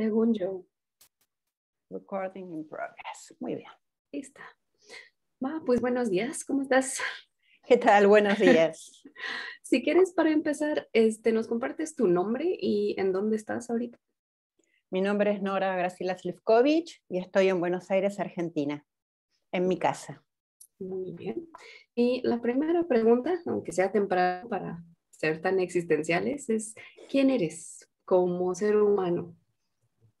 Según yo. Recording in progress. Muy bien. está. Va, pues buenos días, ¿cómo estás? ¿Qué tal? Buenos días. si quieres, para empezar, este, nos compartes tu nombre y en dónde estás ahorita. Mi nombre es Nora Gracila Slivkovic y estoy en Buenos Aires, Argentina, en mi casa. Muy bien. Y la primera pregunta, aunque sea temprano para ser tan existenciales, es ¿quién eres como ser humano?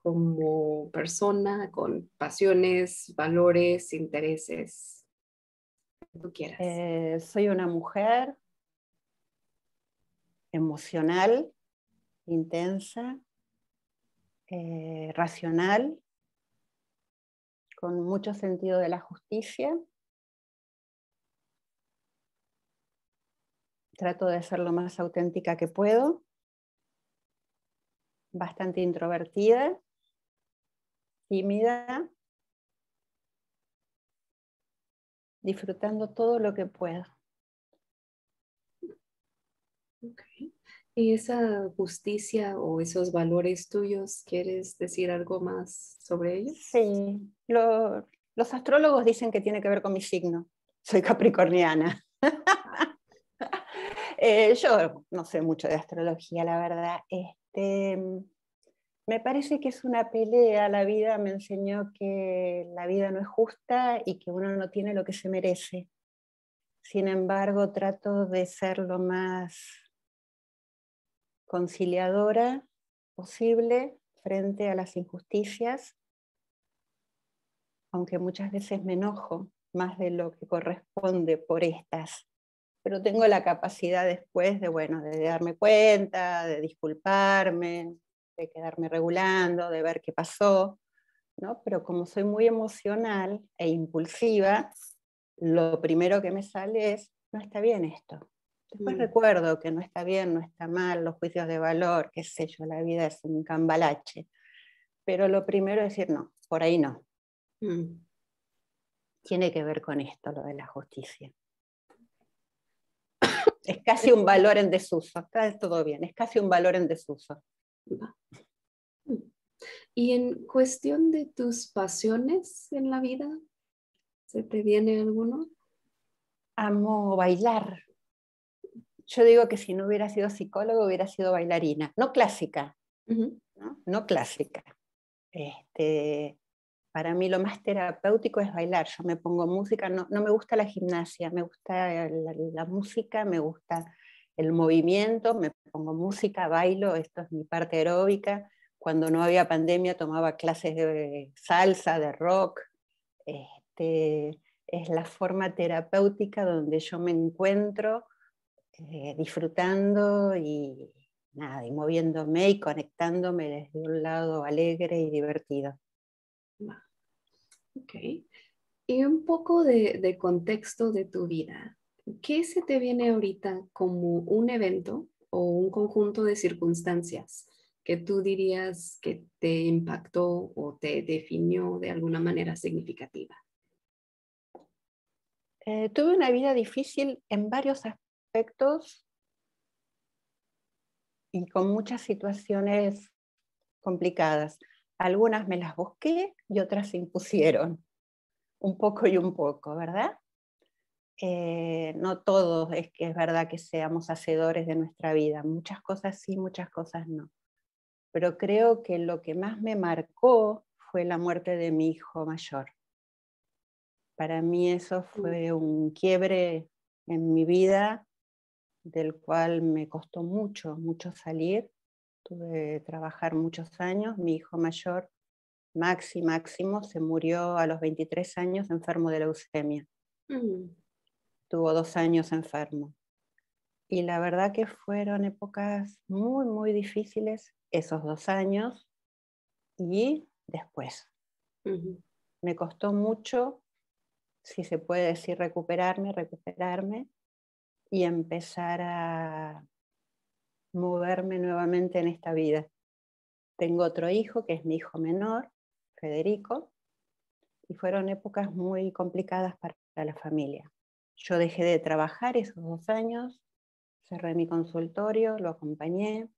como persona, con pasiones, valores, intereses, tú quieras. Eh, soy una mujer emocional, intensa, eh, racional, con mucho sentido de la justicia. Trato de ser lo más auténtica que puedo. Bastante introvertida mira disfrutando todo lo que pueda. ¿Y esa justicia o esos valores tuyos, quieres decir algo más sobre ellos? Sí, los astrólogos dicen que tiene que ver con mi signo. Soy capricorniana. Eh, yo no sé mucho de astrología, la verdad. Este, me parece que es una pelea. La vida me enseñó que la vida no es justa y que uno no tiene lo que se merece. Sin embargo, trato de ser lo más conciliadora posible frente a las injusticias, aunque muchas veces me enojo más de lo que corresponde por estas. Pero tengo la capacidad después de, bueno, de darme cuenta, de disculparme, de quedarme regulando, de ver qué pasó, ¿no? Pero como soy muy emocional e impulsiva, lo primero que me sale es, no está bien esto. Después mm. recuerdo que no está bien, no está mal, los juicios de valor, qué sé yo, la vida es un cambalache. Pero lo primero es decir, no, por ahí no. Mm. Tiene que ver con esto, lo de la justicia. es casi un valor en desuso, está todo bien, es casi un valor en desuso. Y en cuestión de tus pasiones en la vida, ¿se te viene alguno? Amo bailar. Yo digo que si no hubiera sido psicólogo, hubiera sido bailarina, no clásica, ¿no? clásica. Este, para mí lo más terapéutico es bailar. Yo me pongo música, no, me gusta la gimnasia, me gusta la música, me gusta el movimiento, me pongo música, bailo, esto es mi parte aeróbica. Cuando no había pandemia tomaba clases de salsa, de rock. Este, es la forma terapéutica donde yo me encuentro eh, disfrutando y, nada, y moviéndome y conectándome desde un lado alegre y divertido. Ok. Y un poco de contexto de tu vida. ¿qué se te viene ahorita como un evento o un conjunto de circunstancias que tú dirías que te impactó o te definió de alguna manera significativa? Eh, tuve una vida difícil en varios aspectos y con muchas situaciones complicadas. Algunas me las busqué y otras se impusieron, un poco y un poco, ¿verdad? Eh, no todos es que es verdad que seamos hacedores de nuestra vida, muchas cosas sí, muchas cosas no. Pero creo que lo que más me marcó fue la muerte de mi hijo mayor. Para mí eso mm. fue un quiebre en mi vida del cual me costó mucho, mucho salir. Tuve que trabajar muchos años. Mi hijo mayor, Maxi Máximo, se murió a los 23 años enfermo de leucemia. Mm. Estuvo dos años enfermo. Y la verdad que fueron épocas muy, muy difíciles esos dos años y después. Me costó mucho, si se puede decir, recuperarme, recuperarme y empezar a moverme nuevamente en esta vida. Tengo otro hijo, que es mi hijo menor, Federico, y fueron épocas muy complicadas para la familia. Yo dejé de trabajar esos dos años, cerré mi consultorio, lo acompañé,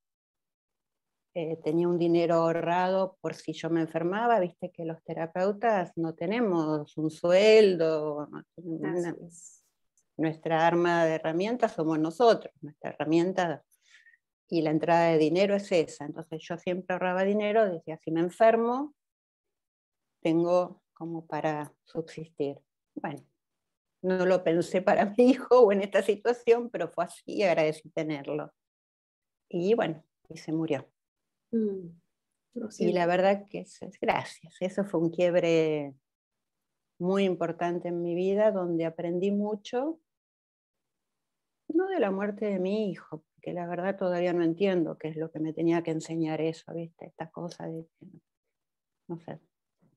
eh, tenía un dinero ahorrado por si yo me enfermaba, viste que los terapeutas no tenemos un sueldo, nuestra arma de herramientas somos nosotros, nuestra herramienta y la entrada de dinero es esa. Entonces yo siempre ahorraba dinero, decía, si me enfermo, tengo como para subsistir. Bueno, no lo pensé para mi hijo o en esta situación, pero fue así y agradecí tenerlo. Y bueno, y se murió. Mm, y la verdad que es, gracias, eso fue un quiebre muy importante en mi vida donde aprendí mucho, no de la muerte de mi hijo, que la verdad todavía no entiendo qué es lo que me tenía que enseñar eso, ¿viste? Esta cosa de, no sé,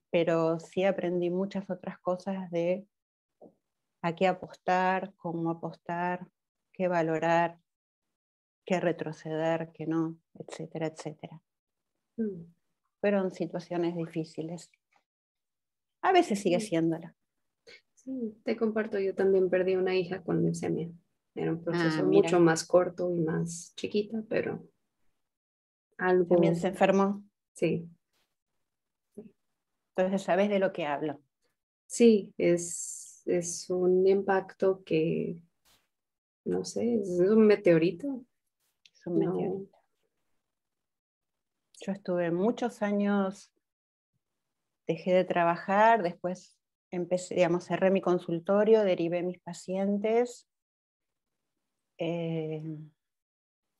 pero sí aprendí muchas otras cosas de a qué apostar, cómo apostar, qué valorar, qué retroceder, qué no, etcétera, etcétera. Pero mm. Fueron situaciones difíciles. A veces sigue siéndola. Sí, te comparto, yo también perdí una hija con leucemia. Era un proceso ah, mucho más corto y más chiquita, pero También se enfermó. Sí. Entonces sabes de lo que hablo. Sí, es es un impacto que, no sé, es un meteorito. Es un meteorito. Yo estuve muchos años, dejé de trabajar, después empecé, digamos, cerré mi consultorio, derivé mis pacientes. Eh,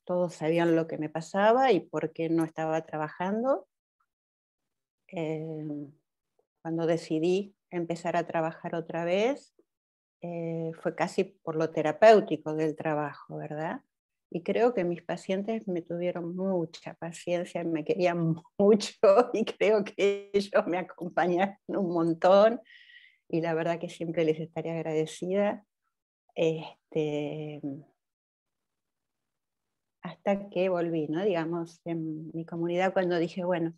todos sabían lo que me pasaba y por qué no estaba trabajando. Eh, cuando decidí empezar a trabajar otra vez, eh, fue casi por lo terapéutico del trabajo, ¿verdad? Y creo que mis pacientes me tuvieron mucha paciencia, me querían mucho y creo que ellos me acompañaron un montón y la verdad que siempre les estaría agradecida. Este, hasta que volví, ¿no? Digamos, en mi comunidad cuando dije, bueno,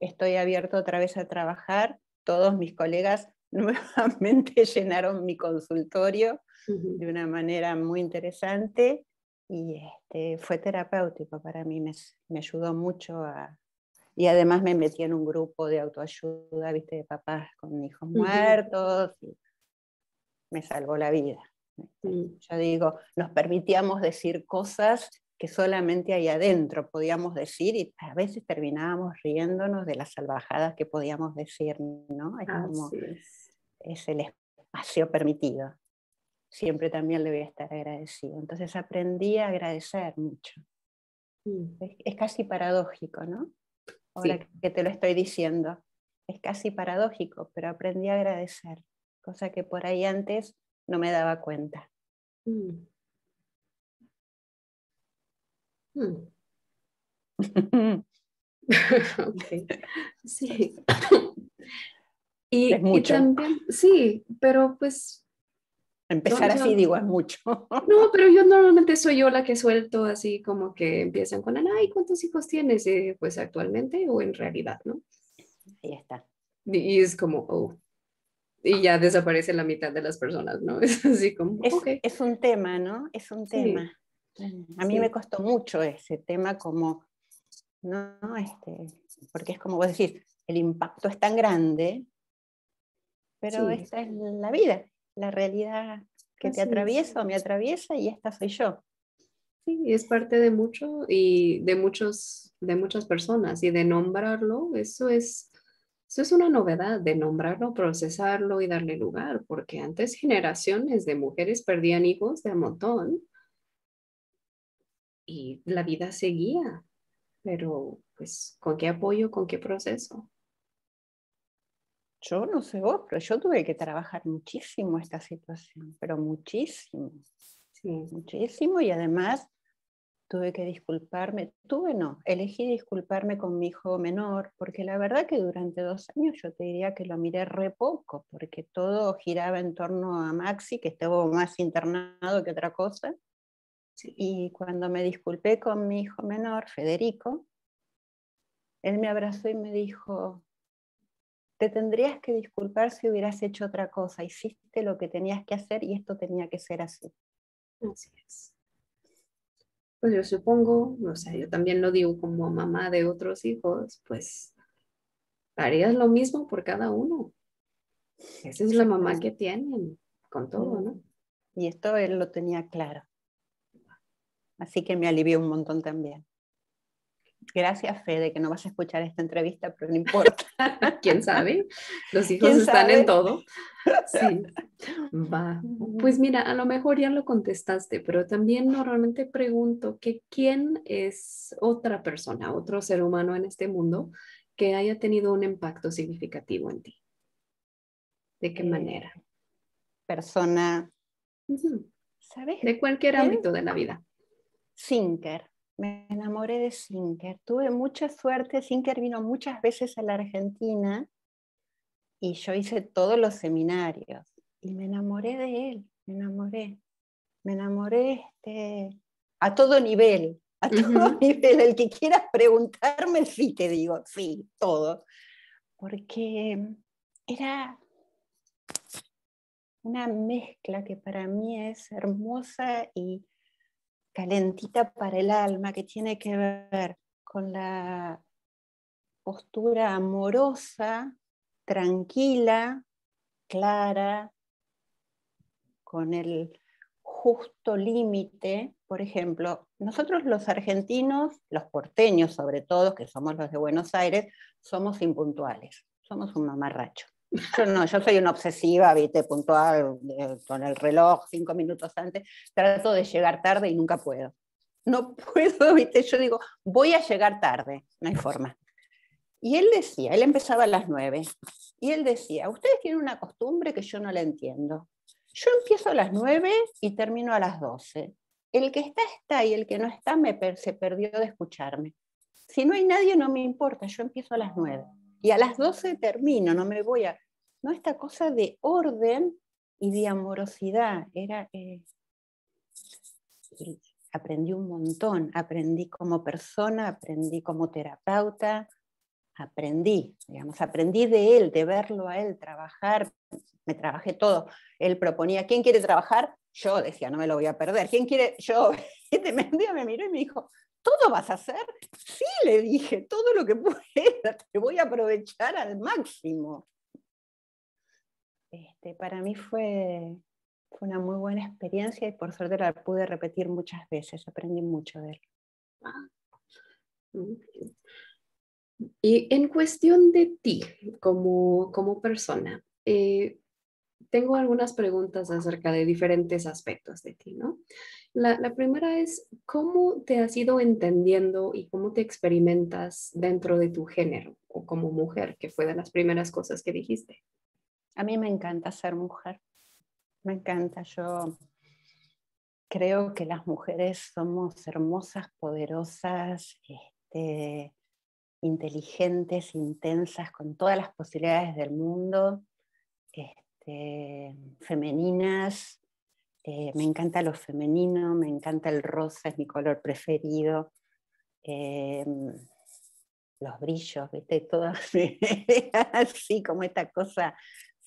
estoy abierto otra vez a trabajar, todos mis colegas nuevamente llenaron mi consultorio de una manera muy interesante y este, fue terapéutico para mí, me, ayudó mucho Y además me metí en un grupo de autoayuda, viste, de papás con hijos muertos, y me salvó la vida. ya Yo digo, nos permitíamos decir cosas solamente ahí adentro podíamos decir y a veces terminábamos riéndonos de las salvajadas que podíamos decir, ¿no? Es el espacio permitido. Siempre también le voy a estar agradecido. Entonces aprendí a agradecer mucho. Mm. Es, casi paradójico, ¿no? Ahora que te lo estoy diciendo, es casi paradójico, pero aprendí a agradecer, cosa que por ahí antes no me daba cuenta. Mm. Hmm. Y, es mucho. sí, pero pues... Empezar así, digo, es mucho. No, pero yo normalmente soy yo la que suelto así como que empiezan con, ay, ¿cuántos hijos tienes? Eh, pues actualmente o en realidad, ¿no? Ahí está. Y, es como, oh. Y ya desaparece la mitad de las personas, ¿no? Es así como, es, un tema, ¿no? Es un tema. Mm, a mí me costó mucho ese tema como, este, porque es como decir, el impacto es tan grande, pero esta es la vida, la realidad que te atraviesa o me atraviesa y esta soy yo. Sí, y es parte de mucho y de muchos, de muchas personas y de nombrarlo, eso es, es una novedad de nombrarlo, procesarlo y darle lugar, porque antes generaciones de mujeres perdían hijos de montón y la vida seguía, pero pues ¿con qué apoyo, con qué proceso? Yo no sé vos, pero yo tuve que trabajar muchísimo esta situación, pero muchísimo, muchísimo y además tuve que disculparme, tuve no, elegí disculparme con mi hijo menor, porque la verdad que durante dos años yo te diría que lo miré re poco, porque todo giraba en torno a Maxi, que estuvo más internado que otra cosa, y cuando me disculpé con mi hijo menor, Federico, él me abrazó y me dijo, te tendrías que disculpar si hubieras hecho otra cosa, hiciste lo que tenías que hacer y esto tenía que ser así. Así es. Pues yo supongo, o sea, yo también lo digo como mamá de otros hijos, pues harías lo mismo por cada uno. Esa es la mamá que tienen con todo, ¿no? Y esto él lo tenía claro. Así que me alivió un montón también. Gracias, Fede, que no vas a escuchar esta entrevista, pero no importa. ¿Quién sabe? Los hijos están en todo. Sí. Va. Pues mira, a lo mejor ya lo contestaste, pero también normalmente pregunto que quién es otra persona, otro ser humano en este mundo que haya tenido un impacto significativo en ti. ¿De qué eh, manera? Persona. ¿Sabes? De cualquier ámbito de la vida. Sinker. Me enamoré de Sinker. Tuve mucha suerte. Sinker vino muchas veces a la Argentina y yo hice todos los seminarios. Y me enamoré de él. Me enamoré. Me enamoré este, a todo nivel. A todo nivel. El que quieras preguntarme, sí te digo, sí, todo. Porque era una mezcla que para mí es hermosa y calentita para el alma que tiene que ver con la postura amorosa, tranquila, clara, con el justo límite. Por ejemplo, nosotros los argentinos, los porteños sobre todo, que somos los de Buenos Aires, somos impuntuales, somos un mamarracho. Yo no, yo soy una obsesiva, viste, puntual, con el reloj cinco minutos antes, trato de llegar tarde y nunca puedo. No puedo, viste, yo digo, voy a llegar tarde, no hay forma. Y él decía, él empezaba a las nueve, y él decía, ustedes tienen una costumbre que yo no la entiendo. Yo empiezo a las nueve y termino a las doce. El que está está y el que no está me se perdió de escucharme. Si no hay nadie, no me importa, yo empiezo a las nueve. Y a las 12 termino, no me voy a... ¿no? esta cosa de orden y de amorosidad. Era, eh, aprendí un montón, aprendí como persona, aprendí como terapeuta, aprendí, digamos, aprendí de él, de verlo a él trabajar, me trabajé todo. Él proponía, ¿quién quiere trabajar? Yo decía, no me lo voy a perder. ¿Quién quiere? Yo, este día me miró y me dijo, ¿todo vas a hacer? Sí, le dije, todo lo que pueda, te voy a aprovechar al máximo. Este, para mí fue, una muy buena experiencia y por suerte la pude repetir muchas veces, aprendí mucho de él. Y en cuestión de ti como, como persona, eh, tengo algunas preguntas acerca de diferentes aspectos de ti, ¿no? La, la, primera es, ¿cómo te has ido entendiendo y cómo te experimentas dentro de tu género o como mujer, que fue de las primeras cosas que dijiste? A mí me encanta ser mujer, me encanta. Yo creo que las mujeres somos hermosas, poderosas, este, inteligentes, intensas, con todas las posibilidades del mundo, este, femeninas. Eh, me encanta lo femenino, me encanta el rosa, es mi color preferido. Em, los brillos, ¿viste? Todo así como esta cosa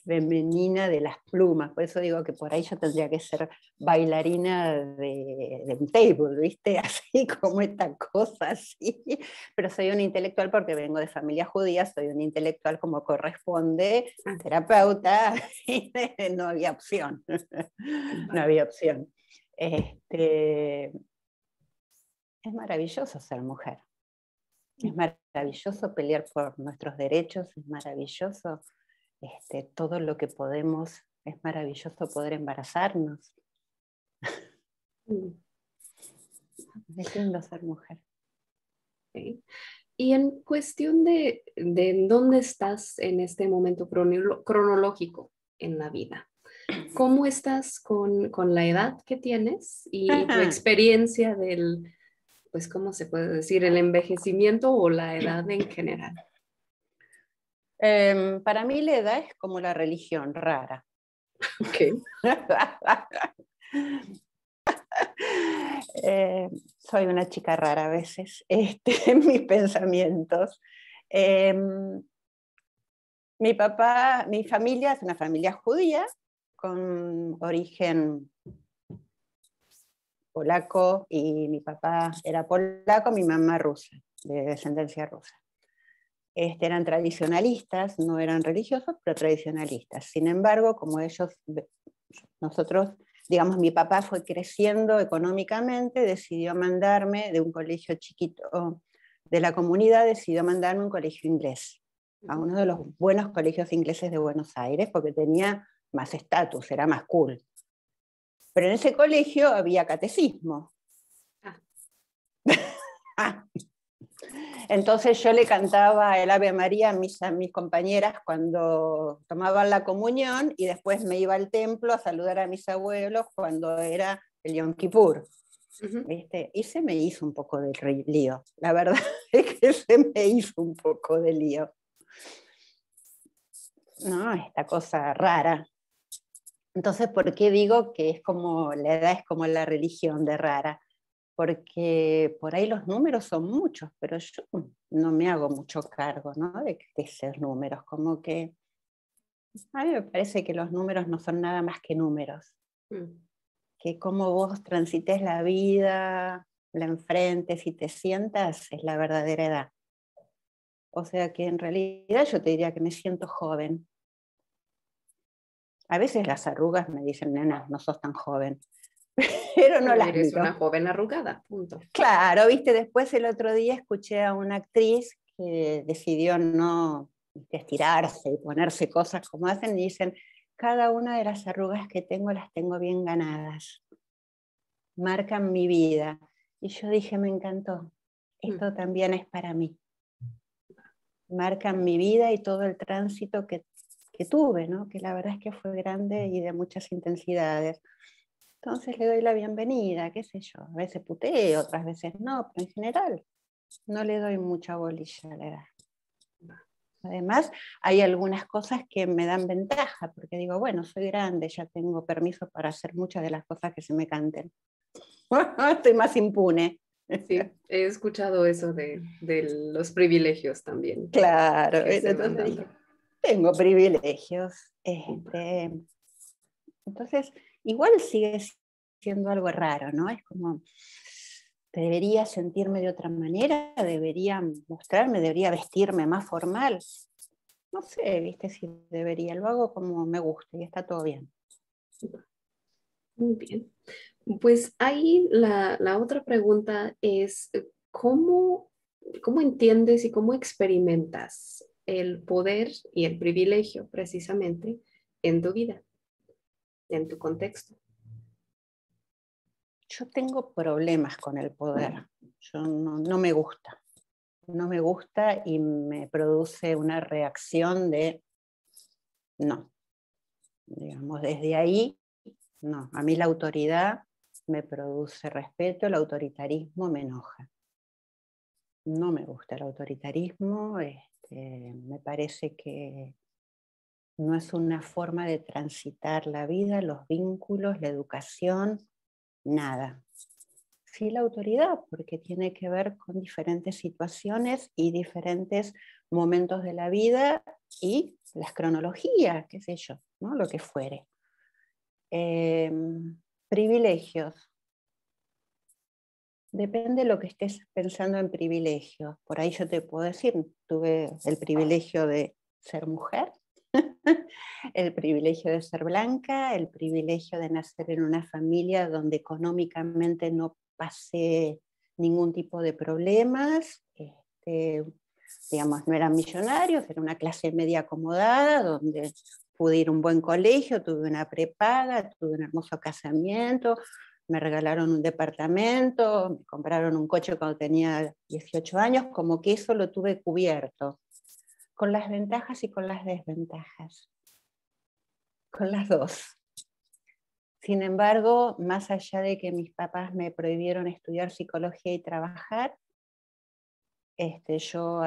femenina de las plumas. Por eso digo que por ahí yo tendría que ser bailarina de, un table, ¿viste? Así como esta cosa, así. Pero soy un intelectual porque vengo de familia judía, soy un intelectual como corresponde, ah. terapeuta, no había opción. No había opción. Este, es maravilloso ser mujer. Es maravilloso pelear por nuestros derechos, es maravilloso este, todo lo que podemos, es maravilloso poder embarazarnos. Es ser mujer. Y en cuestión de, dónde estás en este momento cronológico en la vida, ¿cómo estás con, la edad que tienes y tu experiencia del, pues, ¿cómo se puede decir? El envejecimiento o la edad en general. Em, para mí la edad es como la religión rara. Em, soy una chica rara a veces este, en mis pensamientos. Em, mi papá, mi familia es una familia judía con origen polaco y mi papá era polaco, mi mamá rusa, de descendencia rusa. Este, eran tradicionalistas, no eran religiosos, pero tradicionalistas. Sin embargo, como ellos, nosotros, digamos, mi papá fue creciendo económicamente, decidió mandarme de un colegio chiquito oh, de la comunidad, decidió mandarme un colegio inglés, a uno de los buenos colegios ingleses de Buenos Aires, porque tenía más estatus, era más cool. Pero en ese colegio había catecismo. Ah. ah. Entonces yo le cantaba el Ave María a mis, compañeras cuando tomaban la comunión y después me iba al templo a saludar a mis abuelos cuando era el Yom Kippur. Y se me hizo un poco de lío, la verdad es que se me hizo un poco de lío. No, esta cosa rara. Entonces, ¿por qué digo que es como la edad es como la religión de rara? porque por ahí los números son muchos, pero yo no me hago mucho cargo de, ser números, como que a mí me parece que los números no son nada más que números, mm. que cómo vos transites la vida, la enfrentes y te sientas es la verdadera edad. O sea que en realidad yo te diría que me siento joven. A veces las arrugas me dicen, nena, no sos tan joven. pero no, Eres una joven arrugada, Claro, viste, después el otro día escuché a una actriz que decidió no estirarse y ponerse cosas como hacen y dicen, cada una de las arrugas que tengo las tengo bien ganadas, marcan mi vida. Y yo dije, me encantó, esto mm. también es para mí. Marcan mi vida y todo el tránsito que, que tuve, ¿no? que la verdad es que fue grande y de muchas intensidades. Entonces le doy la bienvenida, qué sé yo. A veces puteo, otras veces no, pero en general no le doy mucha bolilla a la edad. Además, hay algunas cosas que me dan ventaja, porque digo, bueno, soy grande, ya tengo permiso para hacer muchas de las cosas que se me canten. Estoy más impune. Sí, he escuchado eso de, de los privilegios también. Claro, entonces tengo privilegios. Este, entonces, igual sigue siendo algo raro, ¿no? Es como, debería sentirme de otra manera, debería mostrarme, debería vestirme más formal. No sé, viste, si debería, lo hago como me gusta y está todo bien. Muy bien. Pues ahí la, otra pregunta es, ¿cómo, ¿cómo entiendes y cómo experimentas el poder y el privilegio precisamente en tu vida? en tu contexto? Yo tengo problemas con el poder. Yo no, me gusta. No me gusta y me produce una reacción de no. Digamos, desde ahí, no. A mí la autoridad me produce respeto, el autoritarismo me enoja. No me gusta el autoritarismo, este, me parece que no es una forma de transitar la vida, los vínculos, la educación, nada. Sí la autoridad, porque tiene que ver con diferentes situaciones y diferentes momentos de la vida y las cronologías, qué sé yo, ¿no? lo que fuere. Em, privilegios. Depende de lo que estés pensando en privilegios. Por ahí yo te puedo decir, tuve el privilegio de ser mujer, el privilegio de ser blanca, el privilegio de nacer en una familia donde económicamente no pasé ningún tipo de problemas, este, digamos, no eran millonarios, era una clase media acomodada, donde pude ir a un buen colegio, tuve una prepaga, tuve un hermoso casamiento, me regalaron un departamento, me compraron un coche cuando tenía 18 años, como que eso lo tuve cubierto con las ventajas y con las desventajas, con las dos. Sin embargo, más allá de que mis papás me prohibieron estudiar psicología y trabajar, este, yo,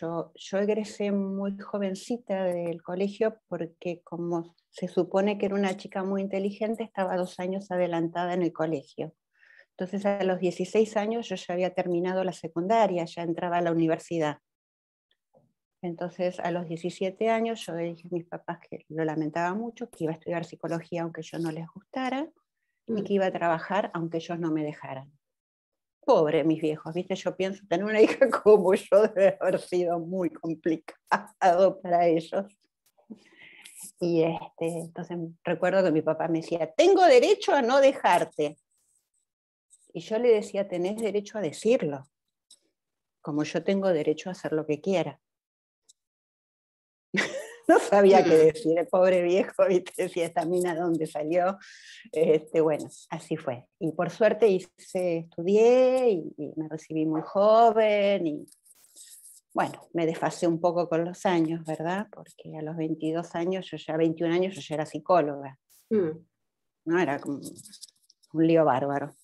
yo, yo egresé muy jovencita del colegio porque como se supone que era una chica muy inteligente, estaba dos años adelantada en el colegio. Entonces a los 16 años yo ya había terminado la secundaria, ya entraba a la universidad. Entonces, a los 17 años, yo le dije a mis papás que lo lamentaba mucho, que iba a estudiar psicología aunque yo no les gustara y mm. que iba a trabajar aunque ellos no me dejaran. Pobre mis viejos, viste, yo pienso tener una hija como yo debe haber sido muy complicado para ellos. Y este, entonces recuerdo que mi papá me decía, tengo derecho a no dejarte. Y yo le decía, tenés derecho a decirlo, como yo tengo derecho a hacer lo que quiera sabía qué decir, el pobre viejo, ¿viste? decía, esta mina dónde salió. Este, bueno, así fue. Y por suerte hice, estudié y, me recibí muy joven y bueno, me desfasé un poco con los años, ¿verdad? Porque a los 22 años, yo ya 21 años, yo ya era psicóloga. Mm. No era un lío bárbaro.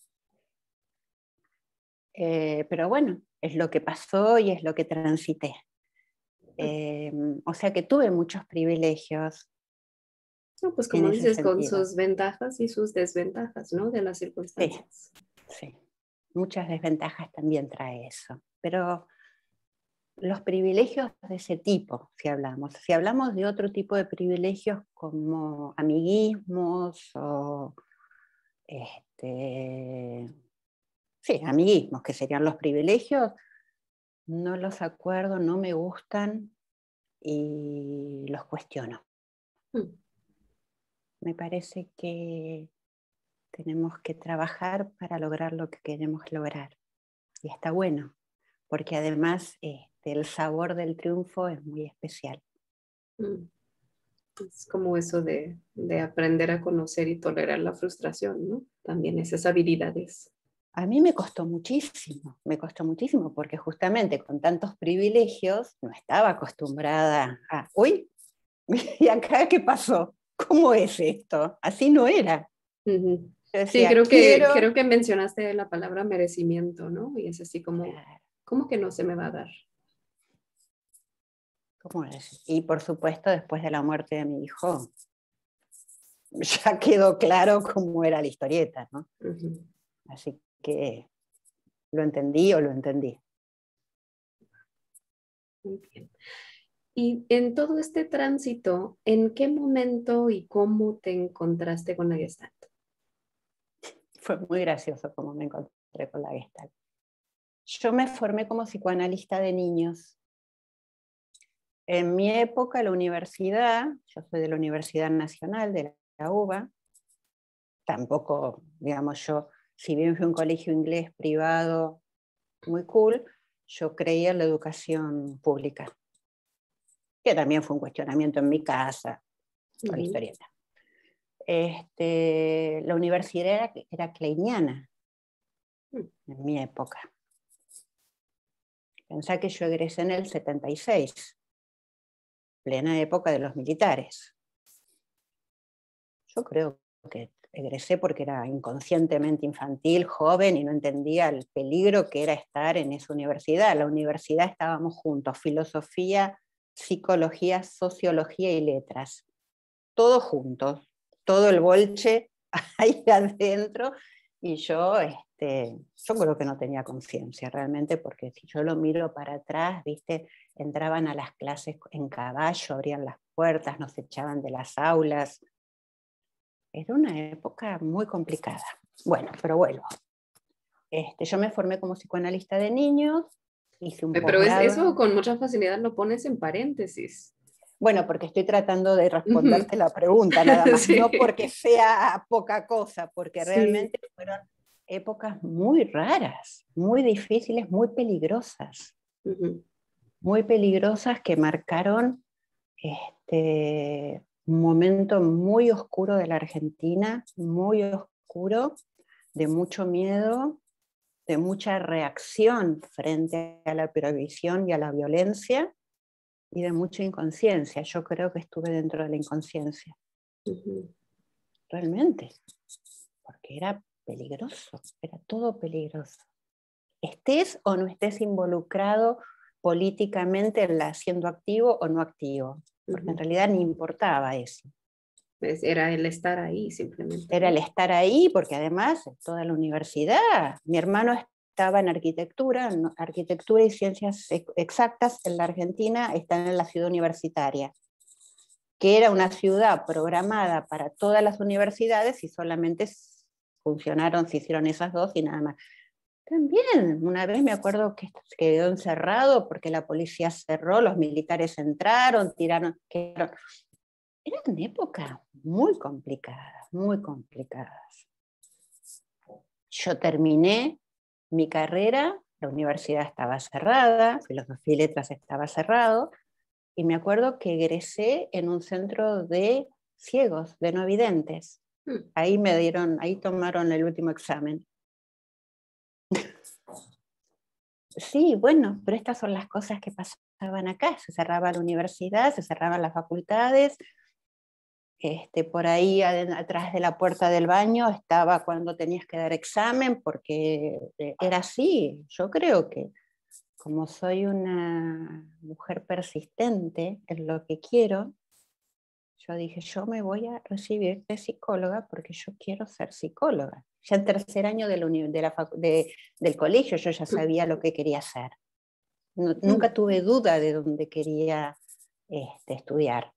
Eh, pero bueno, es lo que pasó y es lo que transité. Eh, o sea que tuve muchos privilegios. No, pues como dices, con sus ventajas y sus desventajas, ¿no? De las circunstancias. Sí, Muchas desventajas también trae eso. Pero los privilegios de ese tipo, si hablamos. Si hablamos de otro tipo de privilegios como amiguismos o este, sí, amiguismos, que serían los privilegios no los acuerdo, no me gustan y los cuestiono. Hmm. Me parece que tenemos que trabajar para lograr lo que queremos lograr. Y está bueno, porque además este, el sabor del triunfo es muy especial. Hmm. Es como eso de, de aprender a conocer y tolerar la frustración, ¿no? También esas habilidades a mí me costó muchísimo, me costó muchísimo porque justamente con tantos privilegios no estaba acostumbrada a, uy, ¿y acá qué pasó? ¿Cómo es esto? Así no era. sí, creo que, creo que mencionaste la palabra merecimiento, ¿no? Y es así como, ¿cómo que no se me va a dar? ¿Cómo es? Y por supuesto, después de la muerte de mi hijo, ya quedó claro cómo era la historieta, ¿no? que lo entendí o lo entendí. Muy bien. Y en todo este tránsito, ¿en qué momento y cómo te encontraste con la Gestalt? Fue muy gracioso cómo me encontré con la Gestalt. Yo me formé como psicoanalista de niños. En mi época, la universidad, yo soy de la Universidad Nacional de la UBA, tampoco, digamos, yo si bien fue un colegio inglés privado muy cool, yo creía en la educación pública, que también fue un cuestionamiento en mi casa, con la historieta. Este, la universidad era, era mm. en mi época. Pensá que yo egresé en el 76, plena época de los militares. Yo creo que Egresé porque era inconscientemente infantil, joven y no entendía el peligro que era estar en esa universidad. La universidad estábamos juntos, filosofía, psicología, sociología y letras. Todos juntos, todo el bolche ahí adentro. Y yo, este, yo creo que no tenía conciencia realmente, porque si yo lo miro para atrás, viste, entraban a las clases en caballo, abrían las puertas, nos echaban de las aulas, era una época muy complicada. Bueno, pero vuelvo. Este, yo me formé como psicoanalista de niños. Hice un pero eso con mucha facilidad lo pones en paréntesis. Bueno, porque estoy tratando de responderte la pregunta, nada más. No porque sea poca cosa, porque realmente fueron épocas muy raras, muy difíciles, muy peligrosas. Muy peligrosas que marcaron este, un momento muy oscuro de la Argentina, muy oscuro, de mucho miedo, de mucha reacción frente a la prohibición y a la violencia y de mucha inconsciencia. Yo creo que estuve dentro de la inconsciencia. Realmente, porque era peligroso, era todo peligroso. Estés o no estés involucrado políticamente en la siendo activo o no activo porque en realidad ni importaba eso. Pues, era el estar ahí simplemente. Era el estar ahí, porque además toda la universidad, mi hermano estaba en arquitectura, arquitectura y ciencias exactas en la Argentina, están en la ciudad universitaria, que era una ciudad programada para todas las universidades y solamente funcionaron, se hicieron esas dos y nada más. También, una vez me acuerdo que quedó encerrado porque la policía cerró, los militares entraron, tiraron, Era una época muy complicada, muy complicadas. Yo terminé mi carrera, la universidad estaba cerrada, filosofía y letras estaba cerrado, y me acuerdo que egresé en un centro de ciegos, de no videntes. Mm. Ahí me dieron, ahí tomaron el último examen. sí, bueno, pero estas son las cosas que pasaban acá. Se cerraba la universidad, se cerraban las facultades. Este, por ahí atrás de la puerta del baño estaba cuando tenías que dar examen, porque eh, era así. Yo creo que como soy una mujer persistente en lo que quiero, yo dije, yo me voy a recibir de psicóloga porque yo quiero ser psicóloga. Ya en tercer año de del colegio yo ya sabía lo que quería hacer. nunca tuve duda de dónde quería este, estudiar.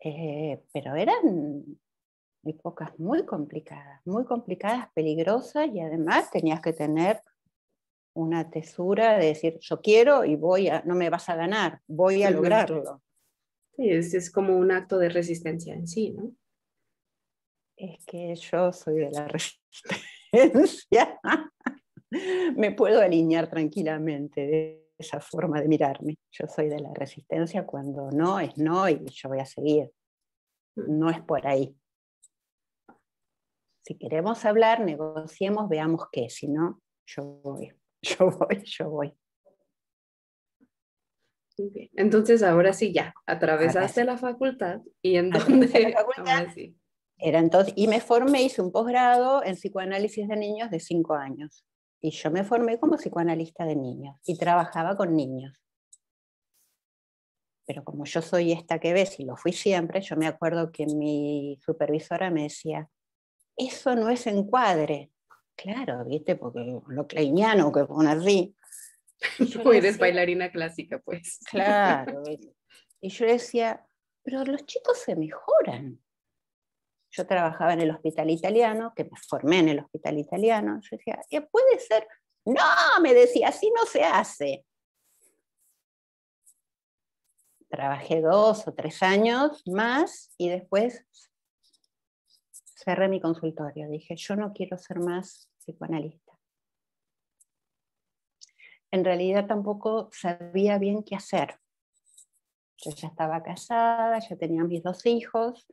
Eh, pero eran épocas muy complicadas, muy complicadas, peligrosas y además tenías que tener una tesura de decir, yo quiero y voy a, no me vas a ganar, voy a lograrlo. Sí, es, es como un acto de resistencia en sí, ¿no? Es que yo soy de la resistencia. Me puedo alinear tranquilamente de esa forma de mirarme. Yo soy de la resistencia cuando no es no y yo voy a seguir. Mm. No es por ahí. Si queremos hablar, negociemos, veamos qué. Si no, yo voy, yo voy, yo voy. Entonces ahora sí ya, atravesaste la facultad y en dónde... Era entonces, y me formé, hice un posgrado en psicoanálisis de niños de cinco años. Y yo me formé como psicoanalista de niños y trabajaba con niños. Pero como yo soy esta que ves y lo fui siempre, yo me acuerdo que mi supervisora me decía, eso no es encuadre. Claro, viste, porque lo kleiniano que pone así. Tú eres bailarina clásica, pues. Claro. Y yo decía, pero los chicos se mejoran. Yo trabajaba en el hospital italiano, que me formé en el hospital italiano. Yo decía, eh, puede ser? No, me decía, así no se hace. Trabajé dos o tres años más y después cerré mi consultorio. Dije, yo no quiero ser más psicoanalista en realidad tampoco sabía bien qué hacer. Yo ya estaba casada, ya tenía mis dos hijos.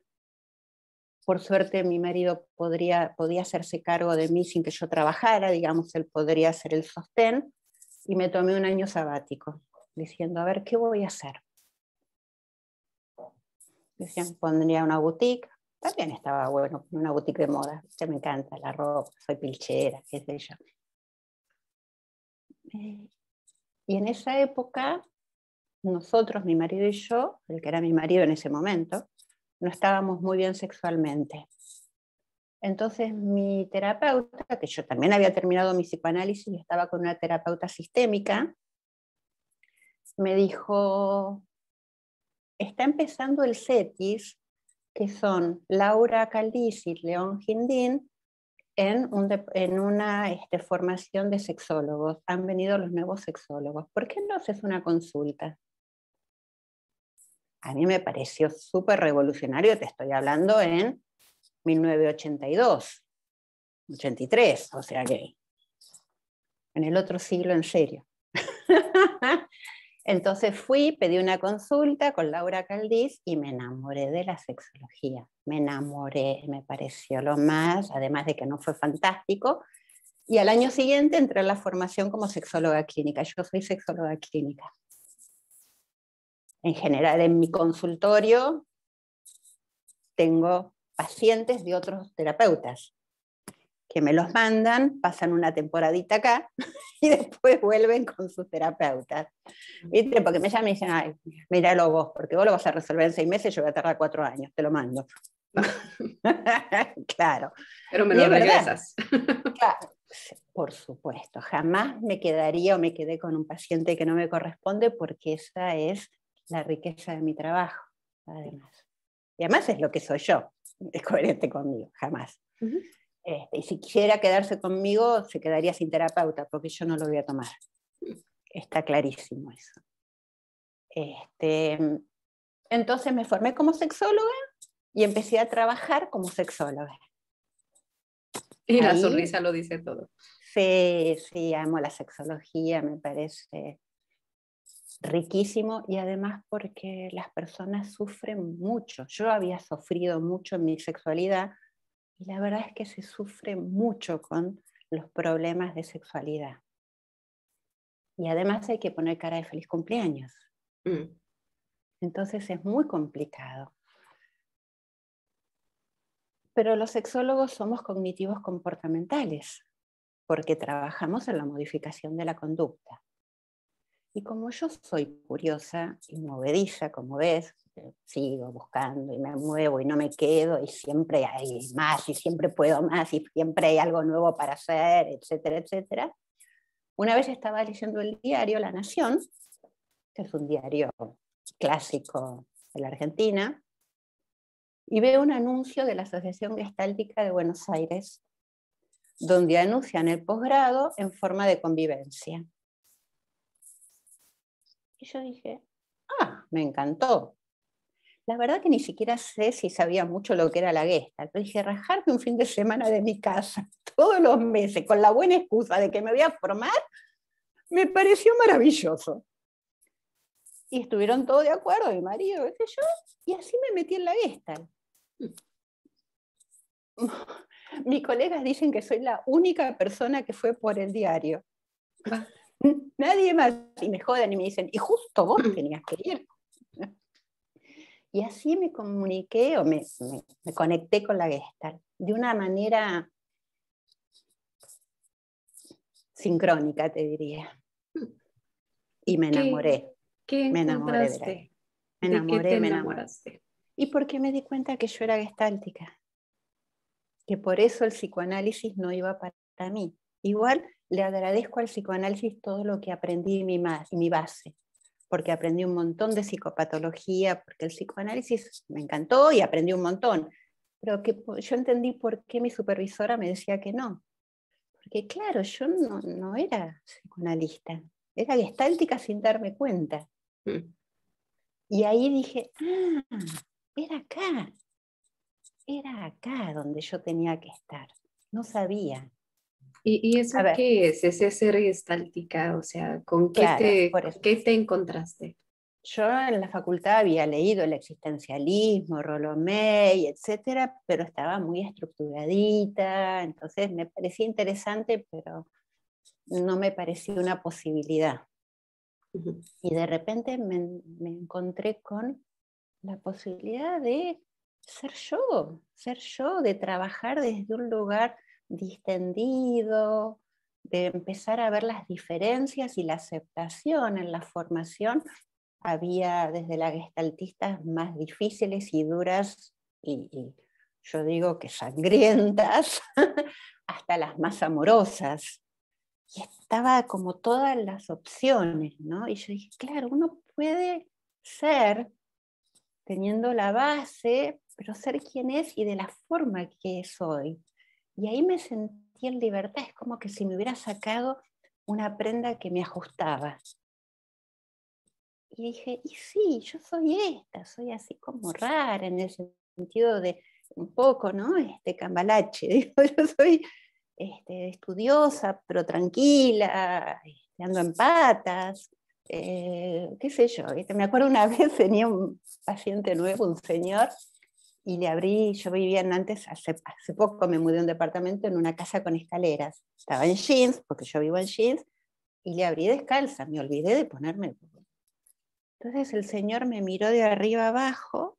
Por suerte mi marido podría, podía hacerse cargo de mí sin que yo trabajara, digamos, él podría hacer el sostén. Y me tomé un año sabático, diciendo, a ver, ¿qué voy a hacer? Decían, pondría una boutique. También estaba bueno, una boutique de moda. me encanta la ropa, soy pilchera, qué sé yo. Y en esa época, nosotros, mi marido y yo, el que era mi marido en ese momento, no estábamos muy bien sexualmente. Entonces mi terapeuta, que yo también había terminado mi psicoanálisis y estaba con una terapeuta sistémica, me dijo, está empezando el CETIS, que son Laura Caldís León Gindín, en, una este, formación de sexólogos, han venido los nuevos sexólogos. ¿Por qué no haces una consulta? A mí me pareció súper revolucionario, te estoy hablando en 1982, 83, o sea que en el otro siglo en serio. Entonces fui, pedí una consulta con Laura Caldiz y me enamoré de la sexología. Me enamoré, me pareció lo más, además de que no fue fantástico. Y al año siguiente entré a la formación como sexóloga clínica. Yo soy sexóloga clínica. En general, en mi consultorio tengo pacientes de otros terapeutas, que me los mandan, pasan una temporadita acá y después vuelven con sus terapeutas. Porque me llaman y dicen, míralo vos, porque vos lo vas a resolver en seis meses, yo voy a tardar cuatro años, te lo mando. claro. Pero me lo regresas. por supuesto, jamás me quedaría o me quedé con un paciente que no me corresponde porque esa es la riqueza de mi trabajo, además. Y además es lo que soy yo, es coherente conmigo, jamás. Este, y si quisiera quedarse conmigo, se quedaría sin terapeuta, porque yo no lo voy a tomar. Está clarísimo eso. Este, entonces me formé como sexóloga y empecé a trabajar como sexóloga. Y la sonrisa lo dice todo. Sí, sí, amo la sexología, me parece riquísimo y además porque las personas sufren mucho. Yo había sufrido mucho en mi sexualidad y la verdad es que se sufre mucho con los problemas de sexualidad. Y además hay que poner cara de feliz cumpleaños. Mm. Entonces es muy complicado. Pero los sexólogos somos cognitivos comportamentales, porque trabajamos en la modificación de la conducta. Y como yo soy curiosa y movediza, como ves, sigo buscando y me muevo y no me quedo y siempre hay más y siempre puedo más y siempre hay algo nuevo para hacer, etcétera, etcétera. Una vez estaba leyendo el diario La Nación, que es un diario clásico de la Argentina, y veo un anuncio de la Asociación Gestáltica de Buenos Aires, donde anuncian el posgrado en forma de convivencia. Y yo dije, ah, me encantó. La verdad que ni siquiera sé si sabía mucho lo que era la gesta. pero dije, rajarme un fin de semana de mi casa todos los meses con la buena excusa de que me voy a formar, me pareció maravilloso. Y estuvieron todos de acuerdo, mi marido, qué yo, y así me metí en la gesta. Mis colegas dicen que soy la única persona que fue por el diario. Ah. Nadie más. Y me jodan y me dicen, y justo vos mm. tenías que ir. Y así me comuniqué o me, conecté con la Gestalt de una manera sincrónica, te diría. Mm. Y me enamoré. ¿Qué, me enamoré. me enamoré, qué me Y porque me di cuenta que yo era gestáltica, que por eso el psicoanálisis no iba para mí. Igual le agradezco al psicoanálisis todo lo que aprendí y mi base, porque aprendí un montón de psicopatología, porque el psicoanálisis me encantó y aprendí un montón, pero que yo entendí por qué mi supervisora me decía que no. Porque claro, yo no, era psicoanalista, era gestáltica sin darme cuenta. Mm. Y ahí dije, ah, era acá, era acá donde yo tenía que estar, no sabía. ¿Y, y eso qué es? Ese serie estáltica, o sea, ¿con qué, te, encontraste? Yo en la facultad había leído el existencialismo, Rolomey, etcétera, pero estaba muy estructuradita, entonces me parecía interesante, pero no me parecía una posibilidad. Y de repente me, me, encontré con la posibilidad de ser yo, ser yo, de trabajar desde un lugar distendido, de empezar a ver las diferencias y la aceptación en la formación. Había desde las gestaltistas más difíciles y duras y, yo digo que sangrientas, hasta las más amorosas. Y estaba como todas las opciones, ¿no? Y yo dije, claro, uno puede ser teniendo la base, pero ser quien es y de la forma que es hoy. Y ahí me sentí en libertad, es como que si me hubiera sacado una prenda que me ajustaba. Y dije, y sí, yo soy esta, soy así como rara en el sentido de un poco, ¿no? Este cambalache, digo, yo soy este, estudiosa, pero tranquila, este, ando en patas, eh, qué sé yo. Me acuerdo una vez tenía un paciente nuevo, un señor, y le abrí, yo vivía antes, hace, poco me mudé a un departamento en una casa con escaleras. Estaba en jeans, porque yo vivo en jeans, y le abrí descalza, me olvidé de ponerme Entonces el señor me miró de arriba abajo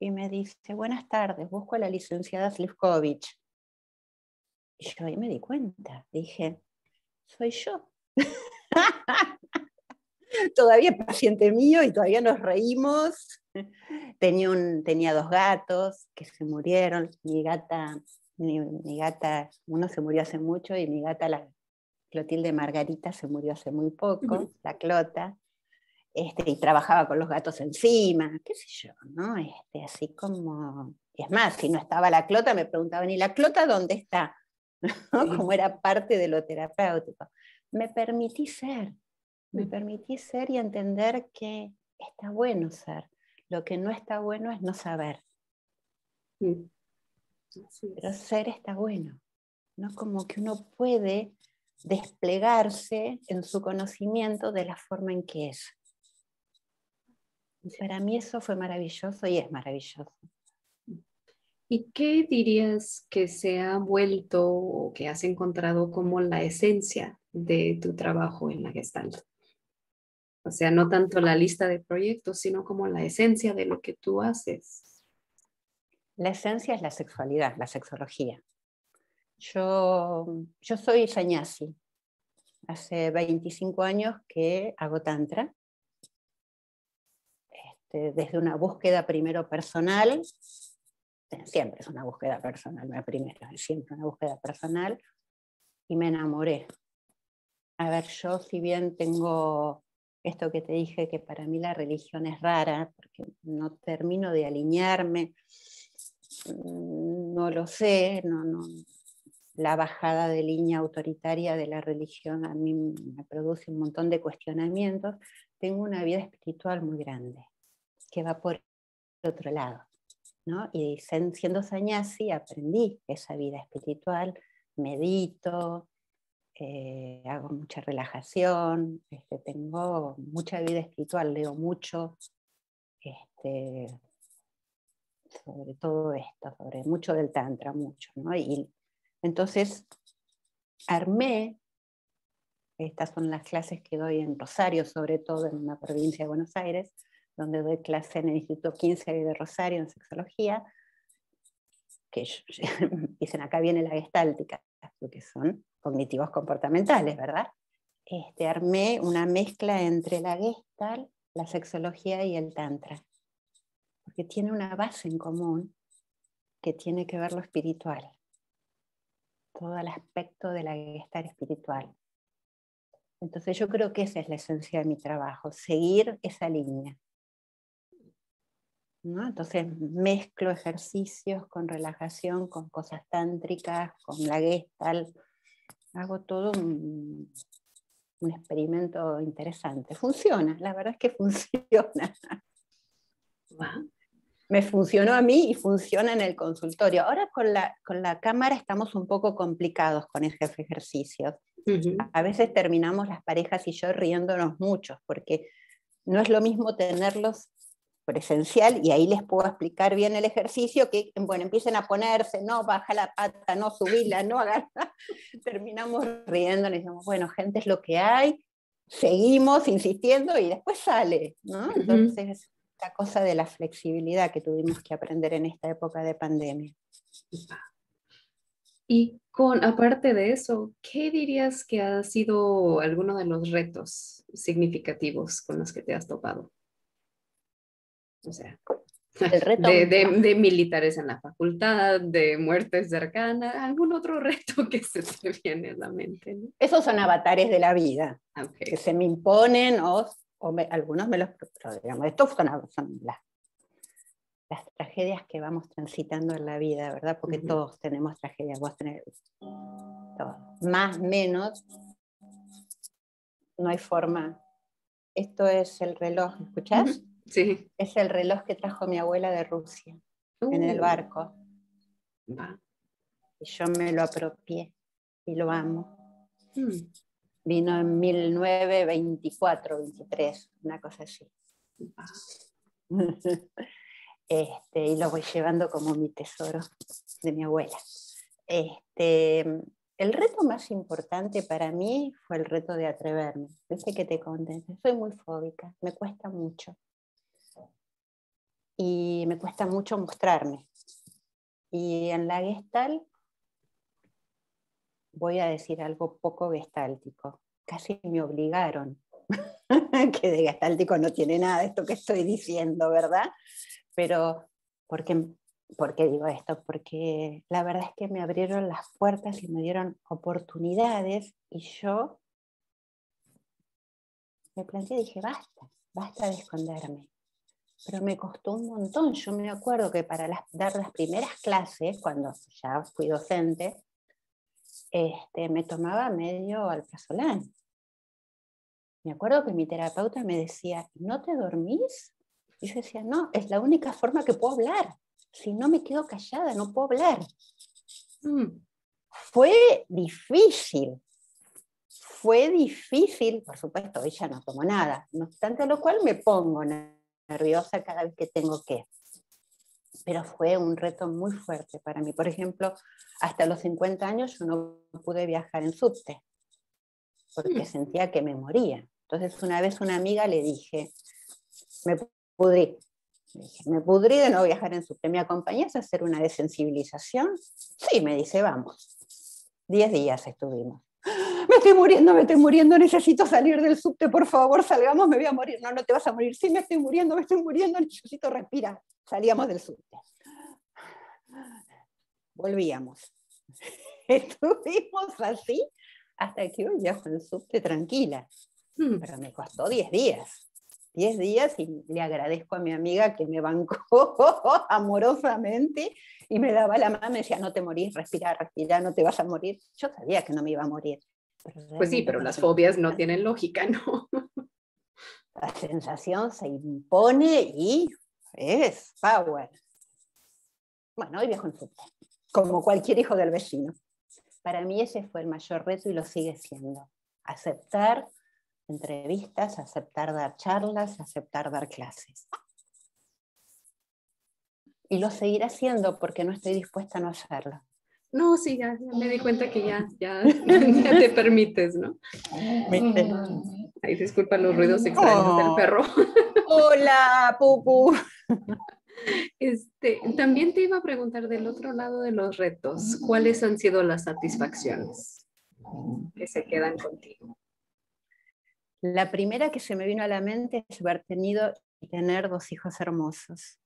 y me dice, buenas tardes, busco a la licenciada Slivkovich. Y yo ahí me di cuenta, dije, soy yo. todavía es paciente mío y todavía nos reímos. Tenía, tenía dos gatos que se murieron. Mi gata, mi, uno se murió hace mucho y mi gata, la Clotilde Margarita, se murió hace muy poco, la Clota. Este, y trabajaba con los gatos encima, qué sé yo, ¿no? Este, así como... Y es más, si no estaba la clota, me preguntaban, ¿y la clota dónde está? Como era parte de lo terapéutico. Me permití ser, me mm. permití ser y entender que está bueno ser. Lo que no está bueno es no saber. Mm. Pero ser está bueno. ¿no? Como que uno puede desplegarse en su conocimiento de la forma en que es. para mí eso fue maravilloso y es maravilloso. ¿Y qué dirías que se ha vuelto o que has encontrado como la esencia de tu trabajo en la Gestalt? O sea, no tanto la lista de proyectos, sino como la esencia de lo que tú haces. La esencia es la sexualidad, la sexología. Yo, yo soy sañasi. Hace 25 años que hago tantra. Este, desde una búsqueda primero personal, siempre es una búsqueda personal, me primera, siempre una búsqueda personal, y me enamoré. A ver, yo si bien tengo esto que te dije, que para mí la religión es rara, porque no termino de alinearme, mm, no lo sé, no, no, la bajada de línea autoritaria de la religión a mí me produce un montón de cuestionamientos, tengo una vida espiritual muy grande, que va por otro lado. ¿no? Y siendo sanyasi aprendí esa vida espiritual, medito, eh, hago mucha relajación, este, tengo mucha vida espiritual, leo mucho, este, sobre todo esto, sobre mucho del Tantra, mucho, Y entonces armé, estas son las clases que doy en Rosario, sobre todo en una provincia de Buenos Aires, donde doy clase en el Instituto 15 de Rosario en sexología, que dicen acá viene la gestáltica, lo que son cognitivos comportamentales, ¿verdad? Este, armé una mezcla entre la gestal, la sexología y el Tantra, porque tiene una base en común que tiene que ver lo espiritual, todo el aspecto de la Gestalt espiritual. Entonces yo creo que esa es la esencia de mi trabajo, seguir esa línea. Entonces mezclo ejercicios con relajación, con cosas tántricas, con la gestal hago todo un, experimento interesante. Funciona, la verdad es que funciona. Me funcionó a mí y funciona en el consultorio. Ahora con la, con la cámara estamos un poco complicados con ese ejercicio. A veces terminamos las parejas y yo riéndonos mucho, porque no es lo mismo tenerlos presencial y ahí les puedo explicar bien el ejercicio, que bueno, empiecen a ponerse, no, baja la pata, no, subila, no, agarra. Terminamos riendo, les decimos, bueno, gente, es lo que hay, seguimos insistiendo y después sale, ¿no? Entonces, la cosa de la flexibilidad que tuvimos que aprender en esta época de pandemia. Y con, aparte de eso, ¿qué dirías que ha sido alguno de los retos significativos con los que te has topado? O sea, el reto. De, militares en la facultad, de muertes cercanas, algún otro reto que se te viene a la mente. Esos son avatares de la vida ah, que se me imponen o, algunos me los... Digamos, estos son, son las, las, tragedias que vamos transitando en la vida, ¿verdad? Porque todos tenemos tragedias, vos tenés todos. Más, menos, no hay forma. Esto es el reloj, ¿escuchás? Es el reloj que trajo mi abuela de Rusia, en el uh. barco. Y yo me lo apropié y lo amo. Mm. Vino en 1924, 23, una cosa así. Este, y lo voy llevando como mi tesoro de mi abuela. Este, el reto más importante para mí fue el reto de atreverme. Dice que te conté, soy muy fóbica, me cuesta mucho y me cuesta mucho mostrarme. Y en la gestal voy a decir algo poco gestáltico. Casi me obligaron, que de gestáltico no tiene nada esto que estoy diciendo, ¿verdad? Pero, ¿por qué, digo esto? Porque la verdad es que me abrieron las puertas y me dieron oportunidades y yo me planteé, dije, basta, basta de esconderme pero me costó un montón. Yo me acuerdo que para dar las primeras clases, cuando ya fui docente, este, me tomaba medio alprazolam. Me acuerdo que mi terapeuta me decía, ¿no te dormís? Y yo decía, no, es la única forma que puedo hablar. Si no me quedo callada, no puedo hablar. Mm. Fue difícil, fue difícil, por supuesto, ella no tomó nada, no obstante lo cual me pongo nada nerviosa cada vez que tengo que. Pero fue un reto muy fuerte para mí. Por ejemplo, hasta los 50 años yo no pude viajar en subte porque mm. sentía que me moría. Entonces una vez una amiga le dije, me pudrí, me, me pudrí de no viajar en subte. ¿Me acompañas a hacer una desensibilización? Sí, me dice, vamos. Diez días estuvimos estoy muriendo, me estoy muriendo, necesito salir del subte, por favor, salgamos, me voy a morir. No, no te vas a morir. Sí, me estoy muriendo, me estoy muriendo, necesito respirar. Salíamos del subte. Volvíamos. Estuvimos así hasta que hoy ya fue el subte tranquila. Hmm. Pero me costó 10 días. 10 días y le agradezco a mi amiga que me bancó amorosamente y me daba la mano me decía, no te morís, respira, respira, no te vas a morir. Yo sabía que no me iba a morir. Pues sí, pero las fobias no tienen lógica, ¿no? La sensación se impone y es power. Bueno, hoy viajo en fútbol, como cualquier hijo del vecino. Para mí ese fue el mayor reto y lo sigue siendo. Aceptar entrevistas, aceptar dar charlas, aceptar dar clases. Y lo seguiré haciendo porque no estoy dispuesta a no hacerlo no, sí, ya, me di cuenta que ya, ya, te permites, ¿no? Mm. Ahí disculpa los ruidos extraños del perro. Hola, Pupu. Este, también te iba a preguntar del otro lado de los retos, ¿cuáles han sido las satisfacciones que se quedan contigo? La primera que se me vino a la mente es haber tenido y tener dos hijos hermosos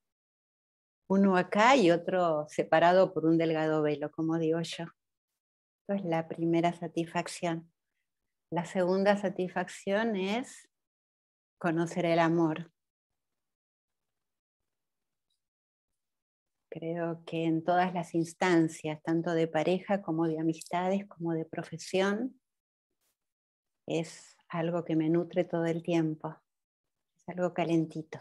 uno acá y otro separado por un delgado velo, como digo yo. Esa es la primera satisfacción. La segunda satisfacción es conocer el amor. Creo que en todas las instancias, tanto de pareja como de amistades, como de profesión, es algo que me nutre todo el tiempo. Es algo calentito.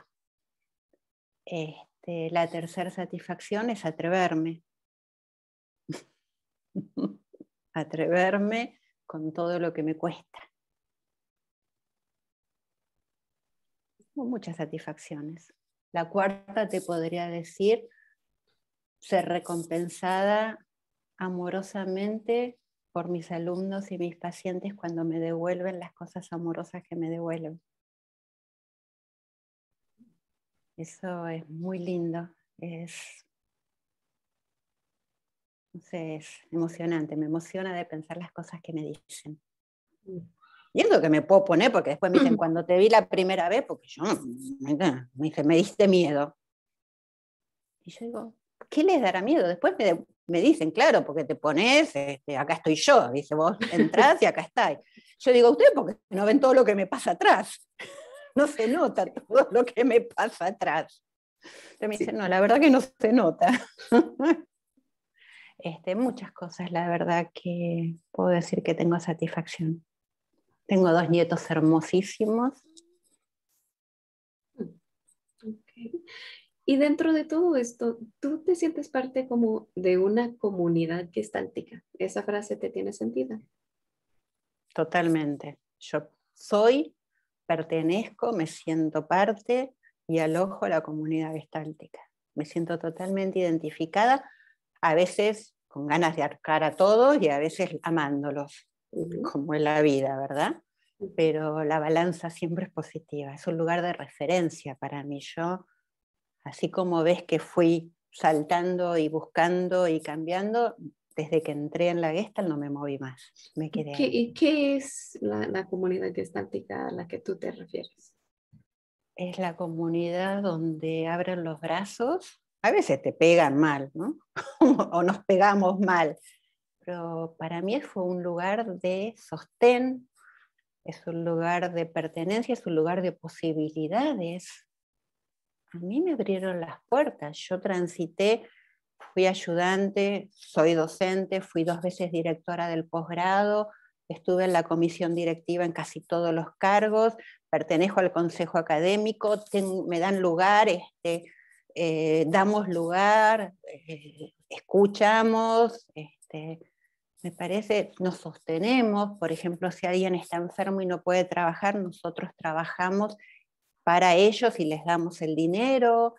Este, la tercera satisfacción es atreverme. atreverme con todo lo que me cuesta. Muchas satisfacciones. La cuarta te podría decir ser recompensada amorosamente por mis alumnos y mis pacientes cuando me devuelven las cosas amorosas que me devuelven. Eso es muy lindo, es, es emocionante, me emociona de pensar las cosas que me dicen. Y que me puedo poner, porque después me dicen, cuando te vi la primera vez, porque yo, me dice me diste miedo. Y yo digo, ¿qué les dará miedo? Después me, dicen, claro, porque te pones, este, acá estoy yo, dice, vos entras y acá estáis. Yo digo, ustedes porque no ven todo lo que me pasa atrás no se nota todo lo que me pasa atrás. me no, la verdad que no se nota. Este, muchas cosas, la verdad que puedo decir que tengo satisfacción. Tengo dos nietos hermosísimos. Y dentro de todo esto, ¿tú te sientes parte como de una comunidad cristántica? ¿Esa frase te tiene sentido? Totalmente. Yo soy pertenezco, me siento parte y alojo a la comunidad gestáltica. Me siento totalmente identificada, a veces con ganas de arcar a todos y a veces amándolos, como es la vida, ¿verdad? Pero la balanza siempre es positiva, es un lugar de referencia para mí. Yo, así como ves que fui saltando y buscando y cambiando, desde que entré en la Gestalt no me moví más, me quedé. ¿Y qué es la, la comunidad gestáltica a la que tú te refieres? Es la comunidad donde abren los brazos, a veces te pegan mal, ¿no? o nos pegamos mal, pero para mí fue un lugar de sostén, es un lugar de pertenencia, es un lugar de posibilidades. A mí me abrieron las puertas, yo transité Fui ayudante, soy docente, fui dos veces directora del posgrado, estuve en la comisión directiva en casi todos los cargos, pertenezco al consejo académico, me dan lugar, este, eh, damos lugar, eh, escuchamos, este, me parece, nos sostenemos, por ejemplo, si alguien está enfermo y no puede trabajar, nosotros trabajamos para ellos y les damos el dinero.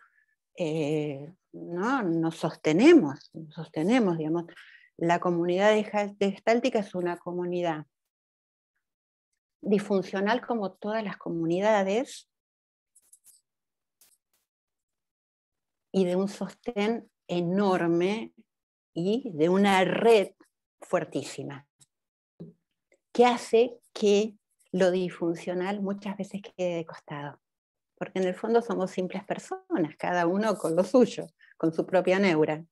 Eh, ¿no? nos sostenemos, sostenemos, digamos. La comunidad de gestáltica es una comunidad disfuncional como todas las comunidades y de un sostén enorme y de una red fuertísima, que hace que lo disfuncional muchas veces quede de costado porque en el fondo somos simples personas, cada uno con lo suyo, con su propia neura.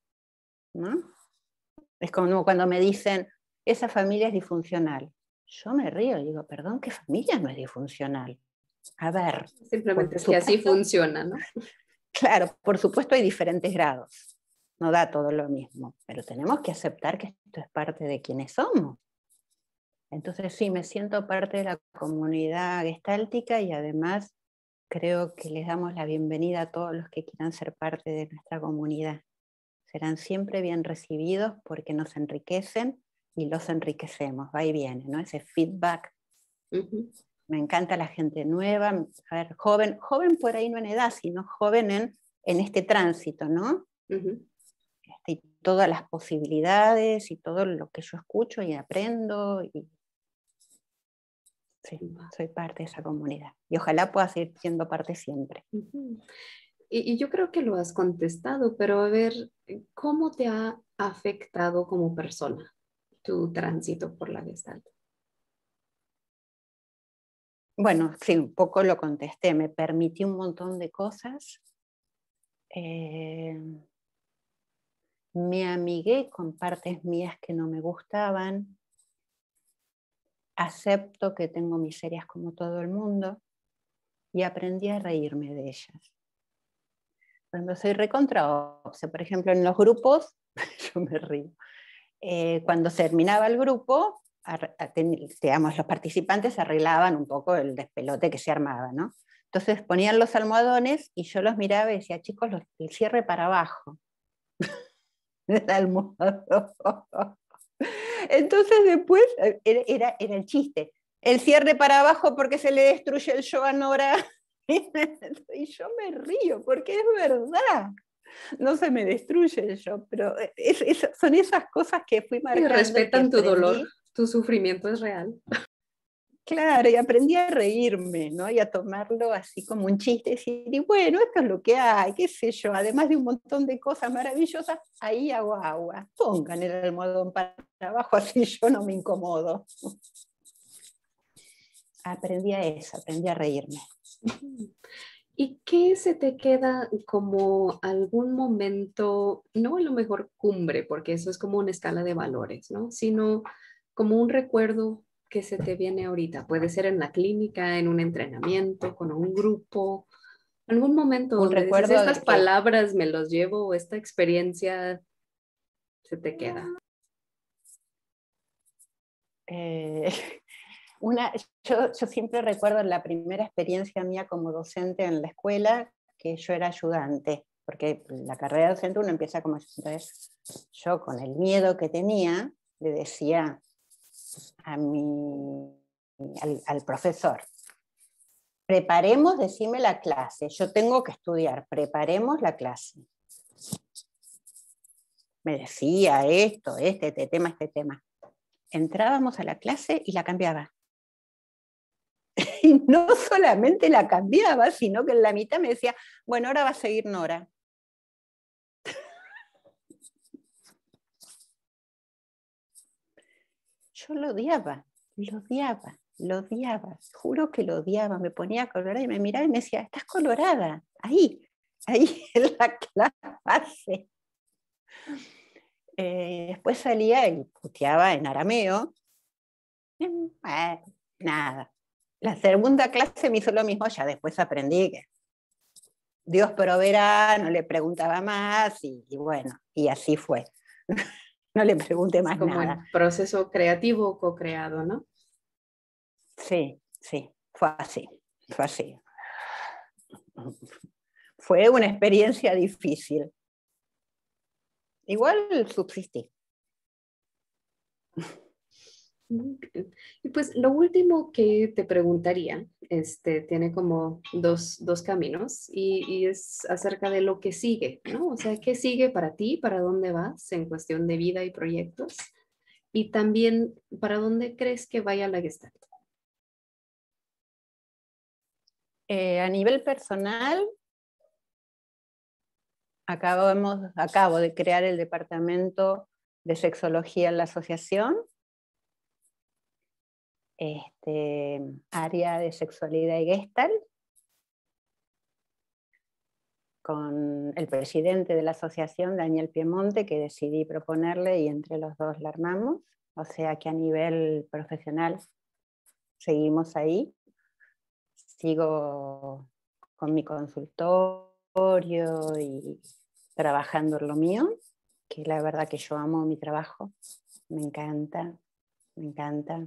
¿no? Es como cuando me dicen, esa familia es disfuncional. Yo me río y digo, perdón, ¿qué familia no es disfuncional? A ver. Simplemente si así funciona, ¿no? Claro, por supuesto hay diferentes grados, no da todo lo mismo, pero tenemos que aceptar que esto es parte de quienes somos. Entonces sí, me siento parte de la comunidad gestáltica y además Creo que les damos la bienvenida a todos los que quieran ser parte de nuestra comunidad. Serán siempre bien recibidos porque nos enriquecen y los enriquecemos, va y viene, ¿no? Ese feedback. Me encanta la gente nueva, a ver, joven, joven por ahí no en edad, sino joven en, en este tránsito, ¿no? Uh todas las posibilidades y todo lo que yo escucho y aprendo y Sí, mm. soy parte de esa comunidad y ojalá pueda seguir siendo parte siempre. y, yo creo que lo has contestado, pero a ver, ¿cómo te ha afectado como persona tu tránsito por la Gestalt? Bueno, sí, un poco lo contesté, me permití un montón de cosas. Eh, me amigué con partes mías que no me gustaban, acepto que tengo miserias como todo el mundo y aprendí a reírme de ellas. Cuando soy recontra por ejemplo, en los grupos, yo me río. Eh, cuando cuando terminaba el grupo, digamos, los participantes arreglaban un poco el despelote que se armaba, ¿no? Entonces ponían los almohadones y yo los miraba y decía, chicos, el cierre para abajo. el almohadón. Entonces después eh, era, el chiste. El cierre para abajo porque se le destruye el yo a Nora. y yo me río porque es verdad. No se me destruye el yo, pero eh, son esas cosas que fui marcando. Y respetan tu dolor, tu sufrimiento es real. Claro, y aprendí a reírme, ¿no? Y a tomarlo así como un chiste, decir, y bueno, esto es lo que hay, qué sé yo, además de un montón de cosas maravillosas, ahí hago agua. Pongan el almohadón para abajo, así yo no me incomodo. Aprendí a eso, aprendí a reírme. ¿Y qué se te queda como algún momento, no en lo mejor cumbre, porque eso es como una escala de valores, ¿no? Sino como un recuerdo ¿Qué se te viene ahorita? Puede ser en la clínica, en un entrenamiento, con un grupo, en algún momento un recuerdo estas palabras me los llevo o esta experiencia se te queda. Eh, una, yo, yo siempre recuerdo la primera experiencia mía como docente en la escuela, que yo era ayudante porque la carrera de docente uno empieza como entonces yo con el miedo que tenía le decía a al, al profesor, preparemos, decime la clase, yo tengo que estudiar, preparemos la clase. Me decía esto, este, este tema, este tema. Entrábamos a la clase y la cambiaba. Y no solamente la cambiaba, sino que en la mitad me decía, bueno, ahora va a seguir Nora. lo odiaba, lo odiaba, lo odiaba, juro que lo odiaba, me ponía colorada y me miraba y me decía, estás colorada, ahí, ahí es la clase. Eh, después salía y puteaba en arameo. Em, eh, nada. La segunda clase me hizo lo mismo, ya después aprendí que Dios proveerá, no le preguntaba más y bueno, y así fue. no le pregunte más Como el proceso creativo co-creado, ¿no? Sí, sí, fue así, fue así. Fue una experiencia difícil. Igual subsistí. Y pues lo último que te preguntaría, este, tiene como dos, dos caminos y, y, es acerca de lo que sigue, ¿no? O sea, ¿qué sigue para ti? ¿Para dónde vas en cuestión de vida y proyectos? Y también, ¿para dónde crees que vaya la Gestalt? Eh, a nivel personal, acabamos, acabo de crear el departamento de sexología en la asociación este, área de sexualidad y gestal con el presidente de la asociación, Daniel Piemonte, que decidí proponerle y entre los dos la armamos. O sea que a nivel profesional seguimos ahí. Sigo con mi consultorio y trabajando en lo mío, que la verdad que yo amo mi trabajo. Me encanta, me encanta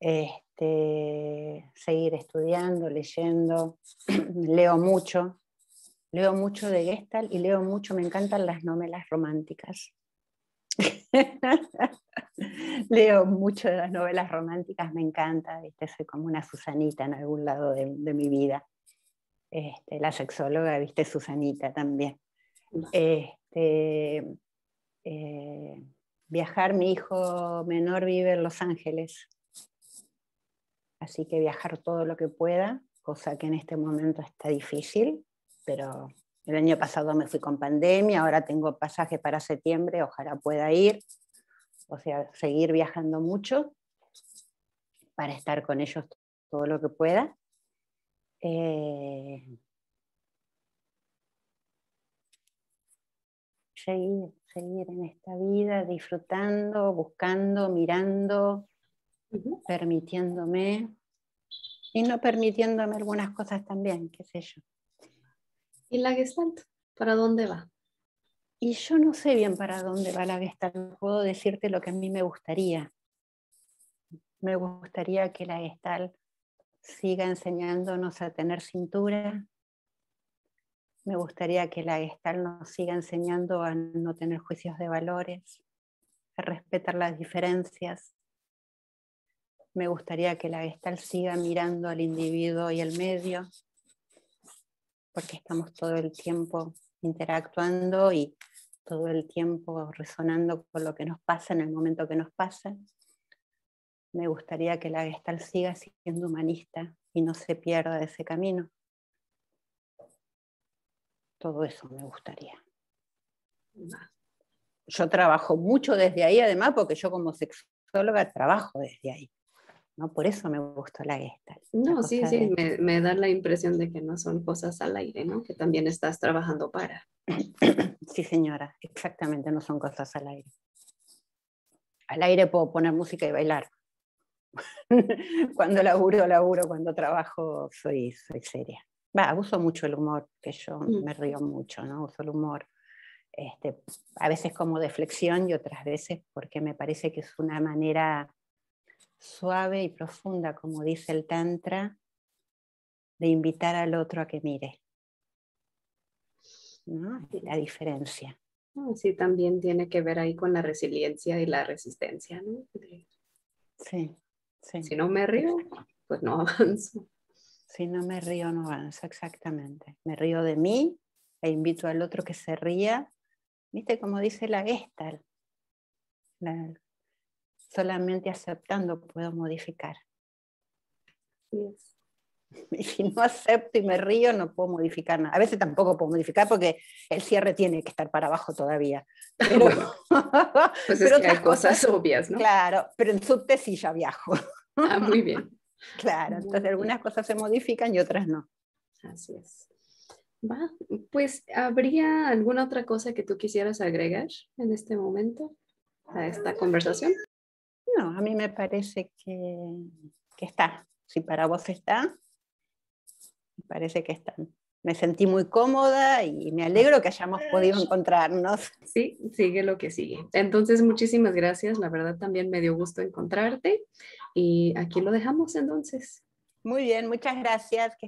este, seguir estudiando, leyendo, leo mucho, leo mucho de Gestalt y leo mucho, me encantan las novelas románticas. leo mucho de las novelas románticas, me encanta, ¿viste? soy como una Susanita en algún lado de, mi vida. Este, la sexóloga, viste, Susanita también. Este, eh, viajar, mi hijo menor vive en Los Ángeles, Así que viajar todo lo que pueda, cosa que en este momento está difícil, pero el año pasado me fui con pandemia, ahora tengo pasaje para septiembre, ojalá pueda ir. O sea, seguir viajando mucho para estar con ellos todo lo que pueda. Eh, seguir, seguir en esta vida, disfrutando, buscando, mirando, permitiéndome y no permitiéndome algunas cosas también, qué sé yo. ¿Y la Gestalt? ¿Para dónde va? Y yo no sé bien para dónde va la Gestalt. Puedo decirte lo que a mí me gustaría. Me gustaría que la Gestalt siga enseñándonos a tener cintura. Me gustaría que la Gestalt nos siga enseñando a no tener juicios de valores, a respetar las diferencias, me gustaría que la gestal siga mirando al individuo y al medio, porque estamos todo el tiempo interactuando y todo el tiempo resonando con lo que nos pasa en el momento que nos pasa. Me gustaría que la gestal siga siendo humanista y no se pierda de ese camino. Todo eso me gustaría. Yo trabajo mucho desde ahí, además, porque yo como sexóloga trabajo desde ahí. ¿no? Por eso me gustó la esta No, sí, sí, me, da la impresión de que no son cosas al aire, ¿no? Que también estás trabajando para. Sí, señora, exactamente, no son cosas al aire. Al aire puedo poner música y bailar. cuando laburo, laburo, cuando trabajo, soy, soy seria. Va, uso mucho el humor, que yo mm. me río mucho, ¿no? Uso el humor. Este, a veces como deflexión y otras veces porque me parece que es una manera suave y profunda, como dice el Tantra, de invitar al otro a que mire. La diferencia. Ah, sí, también tiene que ver ahí con la resiliencia y la resistencia. ¿no? Sí, sí. Si no me río, pues no avanzo. Si no me río, no avanzo, exactamente. Me río de mí e invito al otro que se ría. ¿Viste cómo dice la Gestalt? solamente aceptando puedo modificar. Y si no acepto y me río, no puedo modificar nada. A veces tampoco puedo modificar porque el cierre tiene que estar para abajo todavía. Pero, cosas, obvias, ¿no? Claro, pero en subte sí ya viajo. Ah, muy bien. Claro, entonces algunas cosas se modifican y otras no. Así es. pues ¿habría alguna otra cosa que tú quisieras agregar en este momento a esta conversación? No, a mí me parece que, que está. Si para vos está, me parece que está. Me sentí muy cómoda y me alegro que hayamos podido encontrarnos. Sí, sigue lo que sigue. Entonces, muchísimas gracias. La verdad también me dio gusto encontrarte y aquí lo dejamos entonces. Muy bien, muchas gracias.